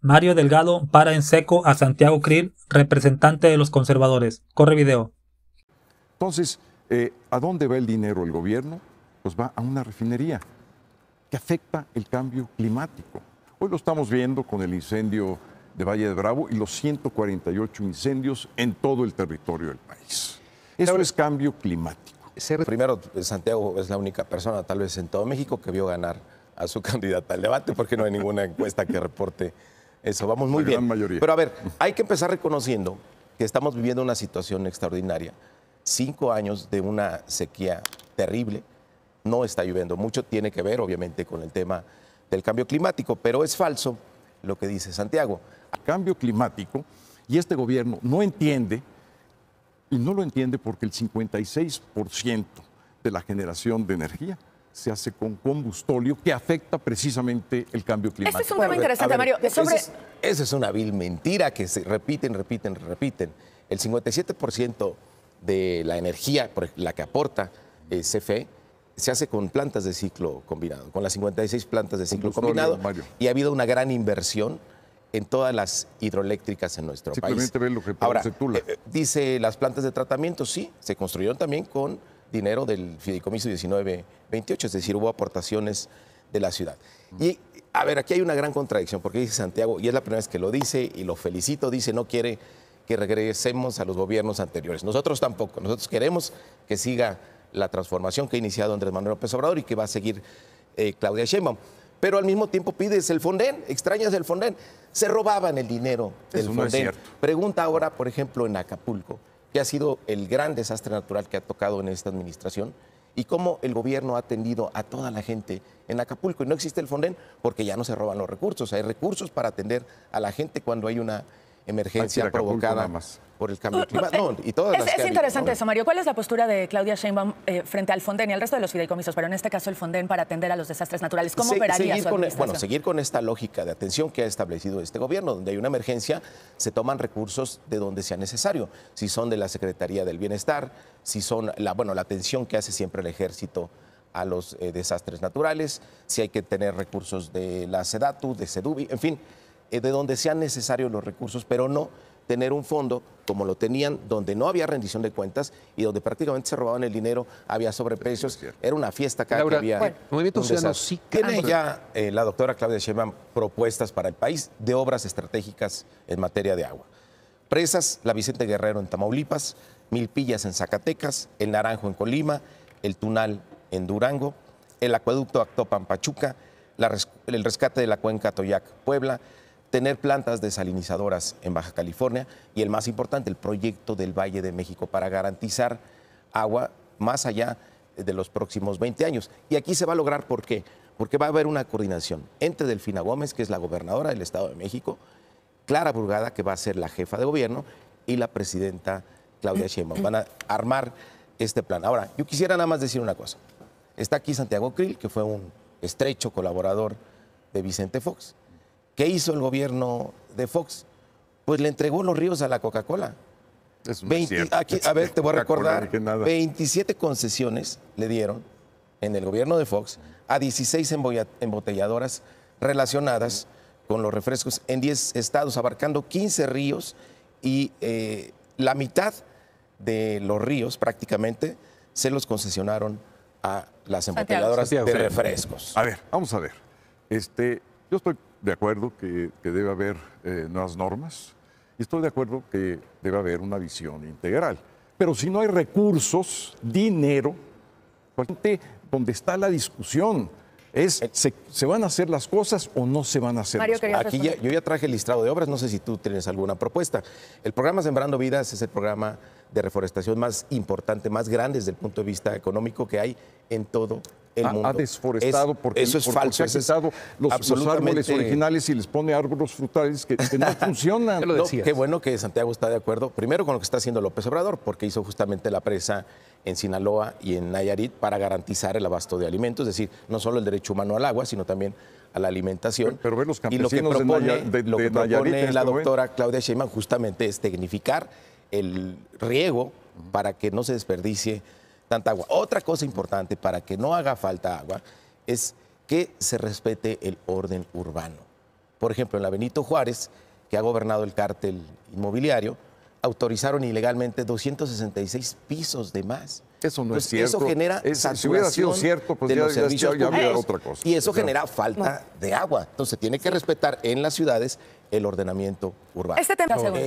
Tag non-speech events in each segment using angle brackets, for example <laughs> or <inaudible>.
Mario Delgado para en seco a Santiago Krill, representante de los conservadores. Corre video. Entonces, eh, ¿a dónde va el dinero el gobierno? Pues va a una refinería que afecta el cambio climático. Hoy lo estamos viendo con el incendio de Valle de Bravo y los 148 incendios en todo el territorio del país. Eso es cambio climático. Primero, eh, Santiago es la única persona, tal vez en todo México, que vio ganar a su <laughs> candidata al debate, porque no hay ninguna encuesta que reporte eso, vamos muy bien. Pero a ver, hay que empezar reconociendo que estamos viviendo una situación extraordinaria. Cinco años de una sequía terrible, no está lloviendo. Mucho tiene que ver, obviamente, con el tema del cambio climático, pero es falso lo que dice Santiago. Cambio climático, y este gobierno no entiende, y no lo entiende porque el 56% de la generación de energía se hace con combustóleo que afecta precisamente el cambio este climático. Esa es, una vil mentira que se repiten, repiten, repiten. El 57% de la energía la que aporta eh, CFE se hace con plantas de ciclo combinado, con las 56 plantas de ciclo combinado. Y ha habido una gran inversión en todas las hidroeléctricas en nuestro país. Ahora, eh, eh, dice las plantas de tratamiento, sí, se construyeron también con dinero del fideicomiso 1928, es decir, hubo aportaciones de la ciudad. Y a ver, aquí hay una gran contradicción, porque dice Santiago, y es la primera vez que lo dice, y lo felicito, dice, no quiere que regresemos a los gobiernos anteriores. Nosotros tampoco, nosotros queremos que siga la transformación que ha iniciado Andrés Manuel López Obrador y que va a seguir eh, Claudia Sheinbaum. Pero al mismo tiempo pides el Fonden, extrañas el Fonden. Se robaban el dinero del Eso Fonden. Pregunta ahora, por ejemplo, en Acapulco que ha sido el gran desastre natural que ha tocado en esta administración y cómo el gobierno ha atendido a toda la gente en Acapulco. Y no existe el Fonden porque ya no se roban los recursos, hay recursos para atender a la gente cuando hay una emergencia provocada por el cambio climático. y todas es, interesante eso, Mario. ¿Cuál es la postura de Claudia Sheinbaum eh, frente al Fonden y al resto de los fideicomisos, pero en este caso el Fonden para atender a los desastres naturales? ¿Cómo operaría e- Bueno, seguir con esta lógica de atención que ha establecido este gobierno, donde hay una emergencia, se toman recursos de donde sea necesario, si son de la Secretaría del Bienestar, si son la, bueno, la atención que hace siempre el ejército a los eh, desastres naturales, si hay que tener recursos de la SEDATU, de SEDUBI, en fin, eh, de donde sean necesarios los recursos, pero no tener un fondo como lo tenían, donde no había rendición de cuentas y donde prácticamente se robaban el dinero, había sobreprecios, era una fiesta cada Laura, que había. Bueno, Tiene ya eh, la doctora Claudia Sheinbaum propuestas para el país de obras estratégicas en materia de agua. Presas, la Vicente Guerrero en Tamaulipas, Milpillas en Zacatecas, el Naranjo en Colima, el Tunal en Durango, el acueducto Actopan Pachuca, el rescate de la cuenca Toyac Puebla, tener plantas desalinizadoras en Baja California y el más importante, el proyecto del Valle de México para garantizar agua más allá de los próximos 20 años. Y aquí se va a lograr, ¿por qué? Porque va a haber una coordinación entre Delfina Gómez, que es la gobernadora del Estado de México, Clara Burgada, que va a ser la jefa de gobierno, y la presidenta Claudia Sheinbaum. Van a armar este plan. Ahora, yo quisiera nada más decir una cosa. Está aquí Santiago Krill, que fue un estrecho colaborador de Vicente Fox. ¿Qué hizo el gobierno de Fox? Pues le entregó los ríos a la Coca-Cola. Es 20, aquí, a ver, te voy a recordar. 27 concesiones le dieron en el gobierno de Fox a 16 embotelladoras relacionadas con los refrescos en 10 estados, abarcando 15 ríos y eh, la mitad de los ríos prácticamente se los concesionaron a las embotelladoras de refrescos. A ver, vamos a ver. Este, yo estoy de acuerdo que, debe haber eh, nuevas normas y estoy de acuerdo que debe haber una visión integral. Pero si no hay recursos, dinero, donde está la discusión es ¿se, van a hacer las cosas o no se van a hacer las cosas. Aquí yo ya traje el listado de obras, no sé si tú tienes alguna propuesta. El programa Sembrando Vidas es el programa de reforestación más importante, más grande desde el punto de vista económico que hay en todo el mundo. Ha desforestado porque, eso es porque falso, ha cesado los, árboles originales y les pone árboles frutales que, no <laughs> funcionan. qué bueno que Santiago está de acuerdo, primero con lo que está haciendo López Obrador, porque hizo justamente la presa en Sinaloa y en Nayarit para garantizar el abasto de alimentos, es decir, no solo el derecho humano al agua, sino también a la alimentación. Pero, los campesinos y lo que propone, lo que propone este la doctora Claudia Sheinbaum justamente es tecnificar el riego para que no se desperdicie tanta agua. Otra cosa importante para que no haga falta agua es que se respete el orden urbano. Por ejemplo, en la Benito Juárez, que ha gobernado el cártel inmobiliario, autorizaron ilegalmente 266 pisos de más. Eso no es cierto. Eso genera si hubiera sido cierto, pues de ya, los otra cosa. Y eso genera falta de agua. Entonces tiene que respetar en las ciudades el ordenamiento urbano. Este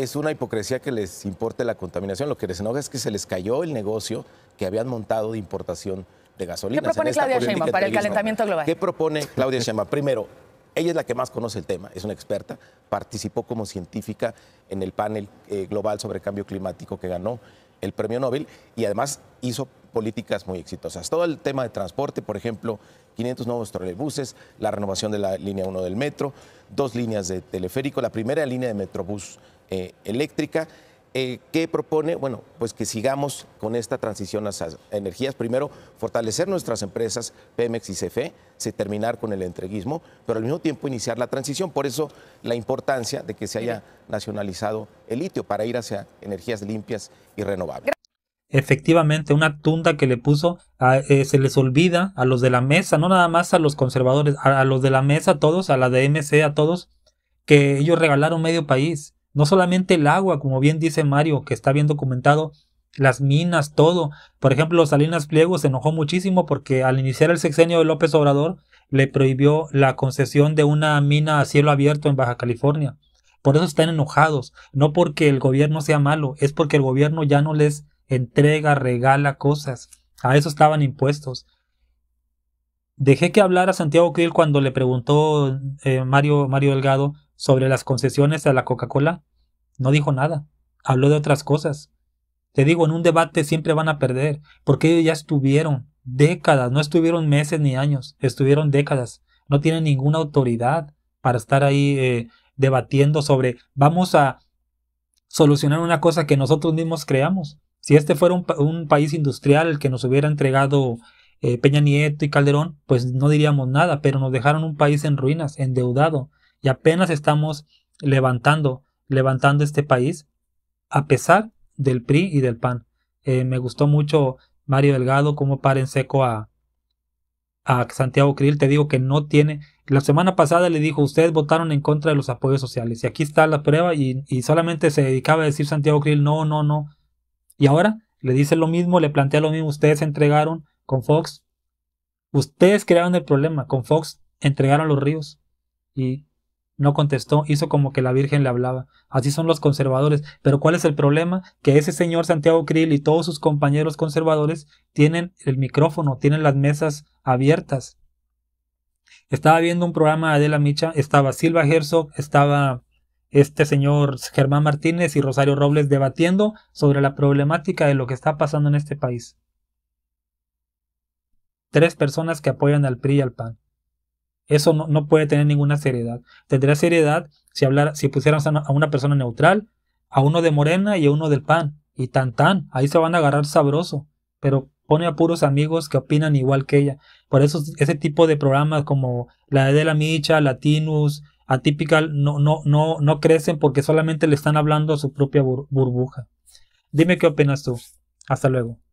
es una hipocresía que les importe la contaminación. Lo que les enoja es que se les cayó el negocio que habían montado de importación de gasolina. ¿Qué propone Claudia Sheinbaum para el calentamiento global? ¿Qué propone Claudia Sheinbaum? Primero, ella es la que más conoce el tema, es una experta, participó como científica en el panel eh, global sobre cambio climático que ganó el premio Nobel y además hizo políticas muy exitosas. Todo el tema de transporte, por ejemplo, 500 nuevos trolebuses, la renovación de la línea 1 del metro, dos líneas de teleférico, la primera línea de metrobús eh, eléctrica eh, ¿Qué propone? Bueno, pues que sigamos con esta transición a energías. Primero, fortalecer nuestras empresas Pemex y CFE, se terminar con el entreguismo, pero al mismo tiempo iniciar la transición. Por eso la importancia de que se haya nacionalizado el litio para ir hacia energías limpias y renovables. Efectivamente, una tunda que le puso, eh, se les olvida a los de la mesa, no nada más a los conservadores, a, los de la mesa, todos, a la DMC, a todos, que ellos regalaron medio país no solamente el agua, como bien dice Mario, que está bien documentado, las minas, todo. Por ejemplo, Salinas Pliego se enojó muchísimo porque al iniciar el sexenio de López Obrador le prohibió la concesión de una mina a cielo abierto en Baja California. Por eso están enojados, no porque el gobierno sea malo, es porque el gobierno ya no les entrega, regala cosas. A eso estaban impuestos. Dejé que hablar a Santiago Krill cuando le preguntó eh, Mario, Mario Delgado sobre las concesiones a la Coca-Cola, no dijo nada, habló de otras cosas. Te digo, en un debate siempre van a perder, porque ellos ya estuvieron décadas, no estuvieron meses ni años, estuvieron décadas. No tienen ninguna autoridad para estar ahí eh, debatiendo sobre vamos a solucionar una cosa que nosotros mismos creamos. Si este fuera un, país industrial el que nos hubiera entregado eh, Peña Nieto y Calderón, pues no diríamos nada, pero nos dejaron un país en ruinas, endeudado, y apenas estamos levantando, levantando este país a pesar del PRI y del PAN. Eh, me gustó mucho Mario Delgado como par en seco a, a Santiago Krill. Te digo que no tiene. La semana pasada le dijo, ustedes votaron en contra de los apoyos sociales. Y aquí está la prueba y, y solamente se dedicaba a decir Santiago Krill, no, no, no. Y ahora le dice lo mismo, le plantea lo mismo. Ustedes se entregaron con Fox. Ustedes crearon el problema. Con Fox entregaron los ríos. Y no contestó, hizo como que la Virgen le hablaba. Así son los conservadores. Pero ¿cuál es el problema? Que ese señor Santiago Krill y todos sus compañeros conservadores tienen el micrófono, tienen las mesas abiertas. Estaba viendo un programa de Adela Micha, estaba Silva Herzog, estaba este señor Germán Martínez y Rosario Robles debatiendo sobre la problemática de lo que está pasando en este país. Tres personas que apoyan al PRI y al PAN. Eso no, puede tener ninguna seriedad. Tendría seriedad si, hablar, si a una persona neutral, a uno de Morena y a uno del PAN. Y tan tan, ahí se van a agarrar sabroso. Pero pone a puros amigos que opinan igual que ella. Por eso ese tipo de programas como la de la Micha, Latinus, Atípica, no, no, no, no crecen porque solamente le están hablando a su propia burbuja. Dime qué opinas tú. Hasta luego.